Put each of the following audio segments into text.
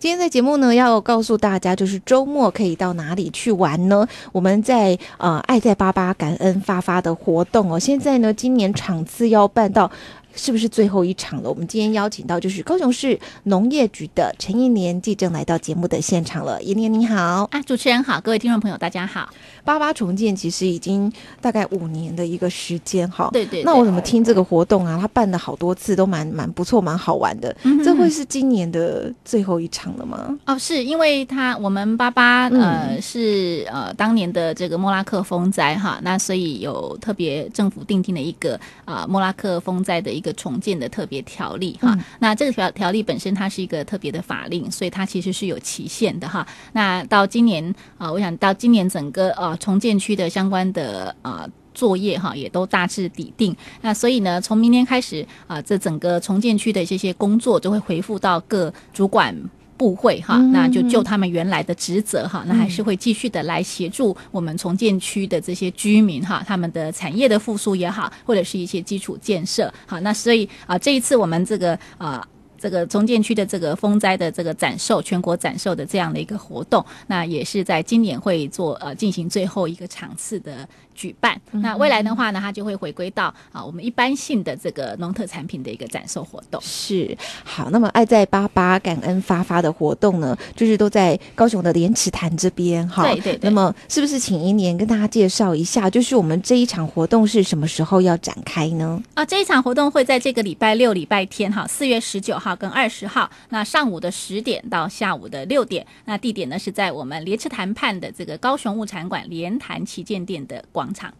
今天在节目呢，要告诉大家，就是周末可以到哪里去玩呢？我们在呃，爱在巴巴感恩发发的活动哦，现在呢，今年场次要办到。是不是最后一场了？我们今天邀请到就是高雄市农业局的陈一年记者来到节目的现场了。一年，你好啊，主持人好，各位听众朋友，大家好。八八重建其实已经大概五年的一个时间哈。对对。那我怎么听这个活动啊？他办的好多次都蛮蛮不错，蛮好玩的。这会是今年的最后一场了吗？哦，是因为他我们八八呃是呃当年的这个莫拉克风灾哈，那所以有特别政府定定的一个啊莫拉克风灾的。一个重建的特别条例哈，那这个条条例本身它是一个特别的法令，所以它其实是有期限的哈。那到今年啊，我想到今年整个啊重建区的相关的啊作业哈，也都大致抵定。那所以呢，从明年开始啊，这整个重建区的这些工作就会回复到各主管。部会哈，那就就他们原来的职责哈，那还是会继续的来协助我们重建区的这些居民哈，他们的产业的复苏也好，或者是一些基础建设好，那所以啊，这一次我们这个啊，这个重建区的这个风灾的这个展售，全国展售的这样的一个活动，那也是在今年会做呃进行最后一个场次的。举办那未来的话呢，它就会回归到啊我们一般性的这个农特产品的一个展售活动。是好，那么爱在八八感恩发发的活动呢，就是都在高雄的莲池潭这边哈。对对对。那么是不是请一年跟大家介绍一下，就是我们这一场活动是什么时候要展开呢？啊，这一场活动会在这个礼拜六、礼拜天哈，四月十九号跟二十号，那上午的十点到下午的六点，那地点呢是在我们莲池潭畔的这个高雄物产馆莲潭旗舰店的广。场。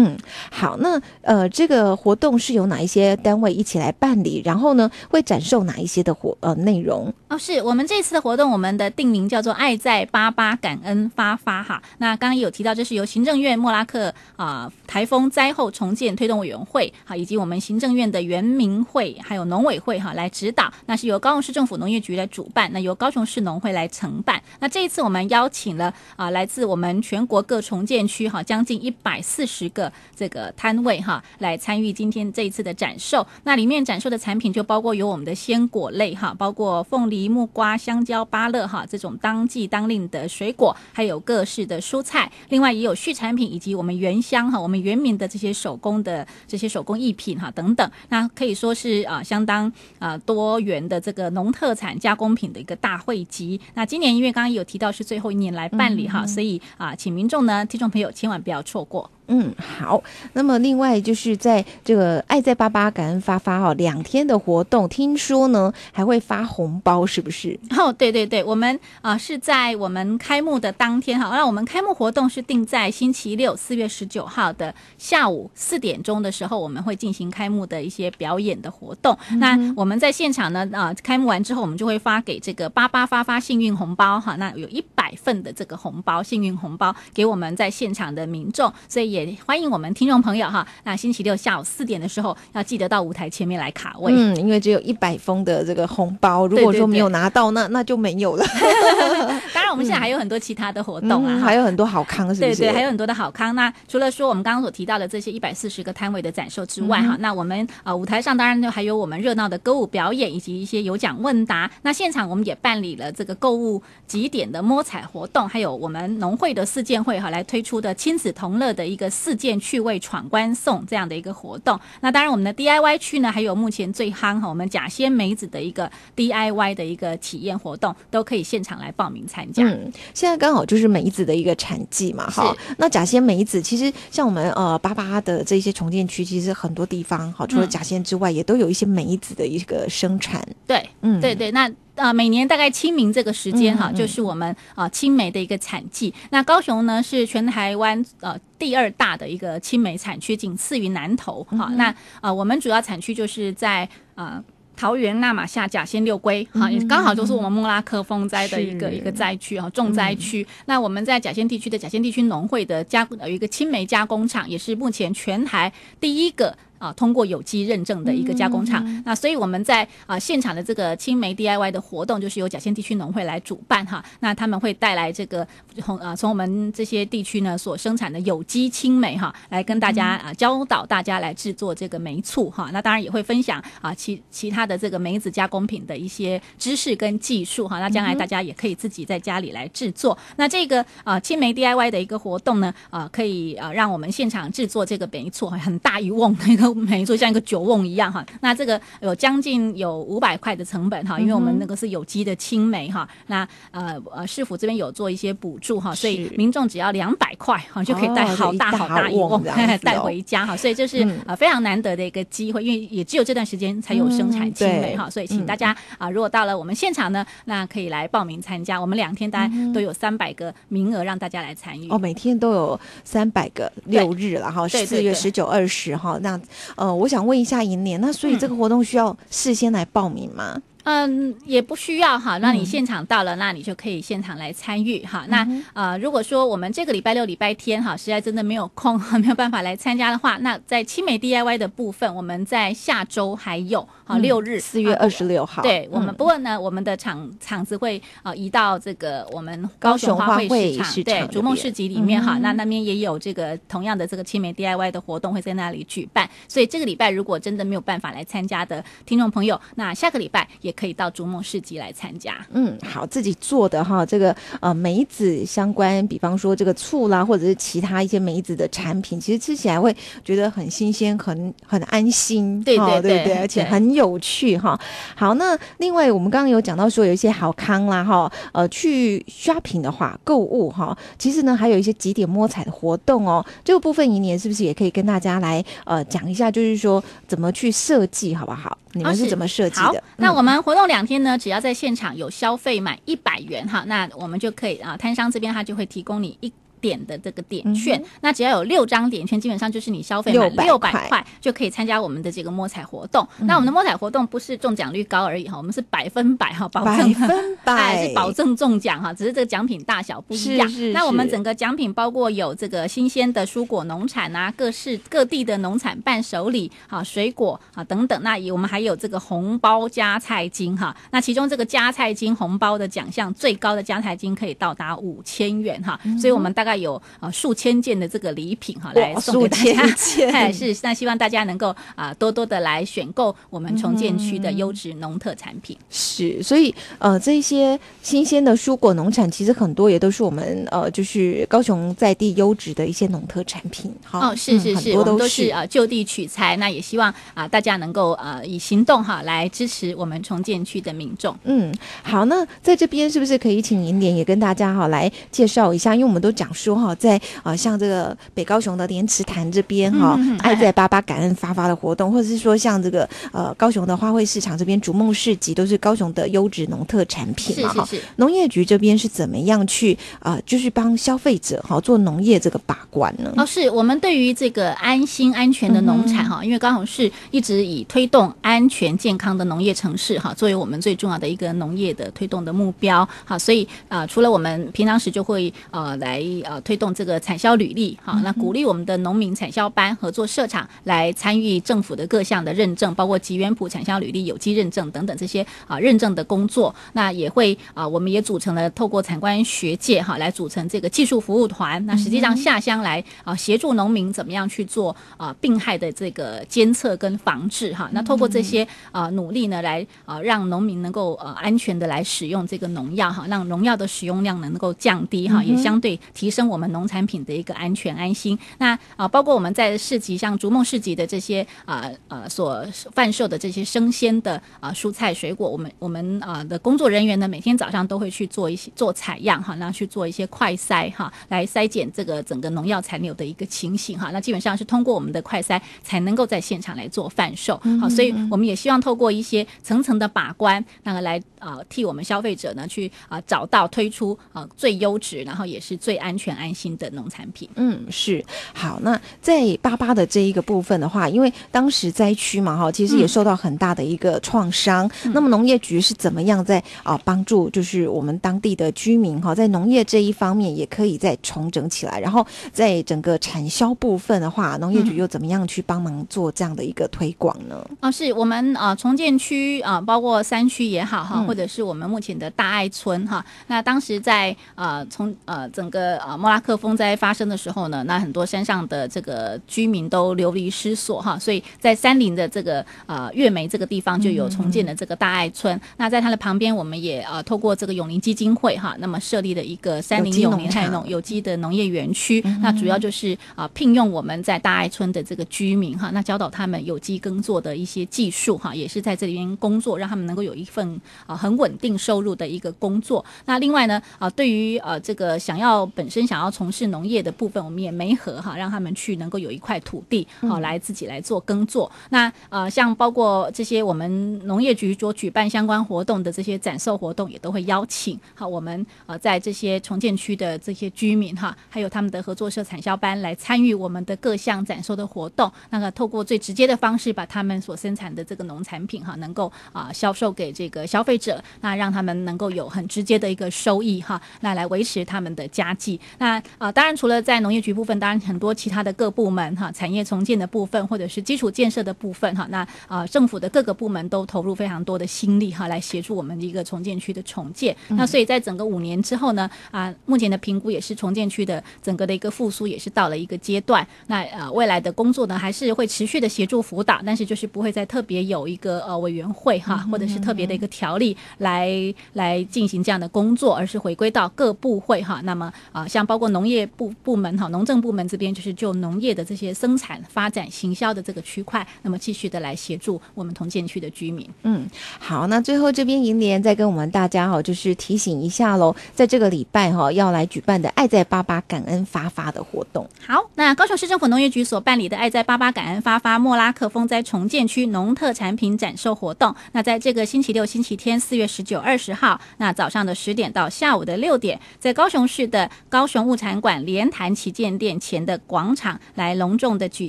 嗯，好，那呃，这个活动是由哪一些单位一起来办理？然后呢，会展售哪一些的活呃内容？哦，是我们这次的活动，我们的定名叫做“爱在八八感恩发发”哈。那刚刚有提到，这是由行政院莫拉克啊台风灾后重建推动委员会哈，以及我们行政院的原民会还有农委会哈来指导。那是由高雄市政府农业局来主办，那由高雄市农会来承办。那这一次我们邀请了啊，来自我们全国各重建区哈，将近一百四十个。这个摊位哈，来参与今天这一次的展售。那里面展售的产品就包括有我们的鲜果类哈，包括凤梨、木瓜、香蕉、芭乐哈，这种当季当令的水果，还有各式的蔬菜。另外也有畜产品以及我们原乡哈，我们原名的这些手工的这些手工艺品哈等等。那可以说是啊，相当啊多元的这个农特产加工品的一个大汇集。那今年因为刚刚有提到是最后一年来办理哈，所以啊，请民众呢，听众朋友千万不要错过。嗯，好。那么另外就是在这个爱在八八感恩发发哈两天的活动，听说呢还会发红包，是不是？哦，对对对，我们啊是在我们开幕的当天哈，那我们开幕活动是定在星期六四月十九号的下午四点钟的时候，我们会进行开幕的一些表演的活动。那我们在现场呢啊，开幕完之后，我们就会发给这个八八发发幸运红包哈，那有一百份的这个红包幸运红包给我们在现场的民众，所以也。也欢迎我们听众朋友哈，那星期六下午四点的时候要记得到舞台前面来卡位。嗯，因为只有一百封的这个红包，如果说没有拿到，那那就没有了。那我们现在还有很多其他的活动啊，还有很多好康，是不是？对对，还有很多的好康。那除了说我们刚刚所提到的这些一百四十个摊位的展售之外，哈，那我们啊，舞台上当然就还有我们热闹的歌舞表演，以及一些有奖问答。那现场我们也办理了这个购物几点的摸彩活动，还有我们农会的四件会哈来推出的亲子同乐的一个四件趣味闯关送这样的一个活动。那当然，我们的 DIY 区呢，还有目前最夯哈，我们假仙梅子的一个 DIY 的一个体验活动，都可以现场来报名参加。嗯，现在刚好就是梅子的一个产季嘛，哈。那假仙梅子其实像我们呃巴巴的这些重建区，其实很多地方，哈，除了假仙之外，也都有一些梅子的一个生产。对，嗯，对对。那啊，每年大概清明这个时间哈，就是我们啊青梅的一个产季。那高雄呢是全台湾呃第二大的一个青梅产区，仅次于南投。哈，那啊我们主要产区就是在啊。桃园、纳马夏、甲仙六龟，哈，也刚好就是我们莫拉克风灾的一个一个灾区哈，重灾区。那我们在甲仙地区的甲仙地区农会的加工有一个青梅加工厂，也是目前全台第一个。啊，通过有机认证的一个加工厂，那所以我们在啊现场的这个青梅 DIY 的活动，就是由甲县地区农会来主办哈。那他们会带来这个从啊从我们这些地区呢所生产的有机青梅哈，来跟大家啊教导大家来制作这个梅醋哈。那当然也会分享啊其其他的这个梅子加工品的一些知识跟技术哈。那将来大家也可以自己在家里来制作。那这个啊青梅 DIY 的一个活动呢啊可以啊让我们现场制作这个梅醋很大一瓮那个。没做像一个酒瓮一样哈，那这个有将近有五百块的成本哈，因为我们那个是有机的青梅哈，那呃呃市府这边有做一些补助哈，所以民众只要两百块哈就可以带好大好大一瓮 带回家哈，所以这是啊非常难得的一个机会，因为也只有这段时间才有生产青梅哈，所以请大家啊如果到了我们现场呢，那可以来报名参加，我们两天大家都有三百个名额让大家来参与哦，每天都有三百个六日了哈，四月十九二十哈那。呃，我想问一下银联，那所以这个活动需要事先来报名吗？嗯，也不需要哈。那你现场到了，那你就可以现场来参与哈。那呃，如果说我们这个礼拜六、礼拜天哈，实在真的没有空，没有办法来参加的话，那在青梅 DIY 的部分，我们在下周还有，好六日，四月二十六号。对我们，不过呢，我们的场场子会啊移到这个我们高雄花卉市场对，逐梦市集里面哈。那那边也有这个同样的这个青梅 DIY 的活动会在那里举办。所以这个礼拜如果真的没有办法来参加的听众朋友，那下个礼拜也。可以到逐梦市集来参加，嗯，好，自己做的哈，这个呃梅子相关，比方说这个醋啦，或者是其他一些梅子的产品，其实吃起来会觉得很新鲜，很很安心，对对对对，而且很有趣哈。好，那另外我们刚刚有讲到说有一些好康啦哈，呃，去 shopping 的话购物哈，其实呢还有一些几点摸彩的活动哦，这个部分一年是不是也可以跟大家来呃讲一下，就是说怎么去设计好不好？你们是怎么设计的？好，那我们活动两天呢，只要在现场有消费满一百元哈，那我们就可以啊，摊商这边他就会提供你一。点的这个点券，那只要有六张点券，基本上就是你消费满六百块就可以参加我们的这个摸彩活动。那我们的摸彩活动不是中奖率高而已哈，我们是百分百哈，保百分 百是保证中奖哈，只是这个奖品大小不一样。那我们整个奖品包括有这个新鲜的蔬果农产啊，各式各地的农产伴手礼啊，水果啊等等。那以我们还有这个红包加菜金哈。那其中这个加菜金红包的奖项最高的加菜金可以到达五千元哈，所以我们大概。带有啊数千件的这个礼品哈，来送给大家，哎是那希望大家能够啊多多的来选购我们重建区的优质农特产品。是，所以呃这些新鲜的蔬果农产，其实很多也都是我们呃就是高雄在地优质的一些农特产品。哦，是是是，我们都是啊就地取材。那也希望啊大家能够啊以行动哈来支持我们重建区的民众。嗯，好，那在这边是不是可以请银莲也跟大家哈来介绍一下？因为我们都讲。说哈，在啊像这个北高雄的莲池潭这边哈，爱在巴巴感恩发发的活动，或者是说像这个呃高雄的花卉市场这边逐梦市集，都是高雄的优质农特产品嘛哈。农业局这边是怎么样去啊，就是帮消费者哈做农业这个把关呢？哦，是我们对于这个安心安全的农产哈，因为高雄市一直以推动安全健康的农业城市哈，作为我们最重要的一个农业的推动的目标哈，所以啊，除了我们平常时就会呃来。呃，推动这个产销履历，好，那鼓励我们的农民、产销班、合作社场来参与政府的各项的认证，包括吉源普产销履历有机认证等等这些啊认证的工作。那也会啊，我们也组成了透过产官学界哈来组成这个技术服务团。那实际上下乡来啊协助农民怎么样去做啊病害的这个监测跟防治哈。那透过这些啊努力呢，来啊让农民能够呃安全的来使用这个农药哈，让农药的使用量能够降低哈，也相对提升。跟我们农产品的一个安全安心，那啊，包括我们在市集，像逐梦市集的这些啊啊所贩售的这些生鲜的啊蔬菜水果，我们我们啊的工作人员呢，每天早上都会去做一些做采样哈，然后去做一些快筛哈，来筛检这个整个农药残留的一个情形哈。那基本上是通过我们的快筛，才能够在现场来做贩售。好，所以我们也希望透过一些层层的把关，那个来啊替我们消费者呢去啊找到推出啊最优质，然后也是最安全。全安心的农产品，嗯，是好。那在八八的这一个部分的话，因为当时灾区嘛，哈，其实也受到很大的一个创伤。那么农业局是怎么样在啊帮助，就是我们当地的居民哈，在农业这一方面也可以再重整起来。然后在整个产销部分的话，农业局又怎么样去帮忙做这样的一个推广呢？啊，是我们啊重建区啊，包括山区也好哈，或者是我们目前的大爱村哈。那当时在呃从呃整个呃。莫拉克风灾发生的时候呢，那很多山上的这个居民都流离失所哈，所以在山林的这个啊月梅这个地方就有重建的这个大爱村。那在它的旁边，我们也啊透过这个永林基金会哈，那么设立了一个山林永林菜农有机的农业园区。那主要就是啊聘用我们在大爱村的这个居民哈，那教导他们有机耕作的一些技术哈，也是在这里边工作，让他们能够有一份啊很稳定收入的一个工作。那另外呢啊，对于呃这个想要本身真想要从事农业的部分，我们也没合哈，让他们去能够有一块土地，好来自己来做耕作。那呃，像包括这些我们农业局所举办相关活动的这些展售活动，也都会邀请好我们呃在这些重建区的这些居民哈，还有他们的合作社产销班来参与我们的各项展售的活动。那个透过最直接的方式，把他们所生产的这个农产品哈，能够啊销售给这个消费者，那让他们能够有很直接的一个收益哈，那来维持他们的家计。那啊，当然除了在农业局部分，当然很多其他的各部门哈，产业重建的部分，或者是基础建设的部分哈。那啊，政府的各个部门都投入非常多的心力哈，来协助我们一个重建区的重建。那所以在整个五年之后呢，啊，目前的评估也是重建区的整个的一个复苏也是到了一个阶段。那呃，未来的工作呢，还是会持续的协助辅导，但是就是不会再特别有一个呃委员会哈，或者是特别的一个条例来来进行这样的工作，而是回归到各部会哈。那么啊，像。像包括农业部部门哈，农政部门这边就是就农业的这些生产、发展、行销的这个区块，那么继续的来协助我们同建区的居民。嗯，好，那最后这边银联再跟我们大家哈，就是提醒一下喽，在这个礼拜哈要来举办的“爱在八八感恩发发”的活动。好，那高雄市政府农业局所办理的“爱在八八感恩发发”莫拉克风灾重建区农特产品展售活动，那在这个星期六、星期天，四月十九、二十号，那早上的十点到下午的六点，在高雄市的高高雄物产馆莲谈旗舰店前的广场来隆重的举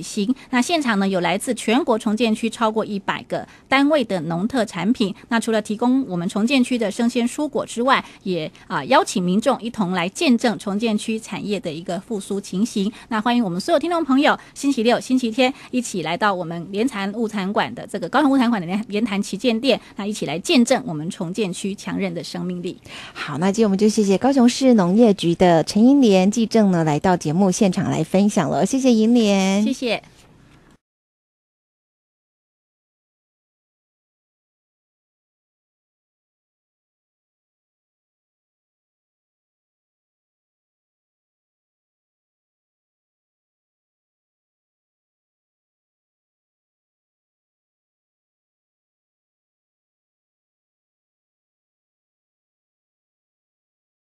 行，那现场呢有来自全国重建区超过一百个单位的农特产品，那除了提供我们重建区的生鲜蔬果之外，也啊邀请民众一同来见证重建区产业的一个复苏情形。那欢迎我们所有听众朋友星期六、星期天一起来到我们莲潭物产馆的这个高雄物产馆的莲莲谈旗舰店，那一起来见证我们重建区强韧的生命力。好，那今天我们就谢谢高雄市农业局的陈英。银联记证呢，来到节目现场来分享了，谢谢银联，谢谢。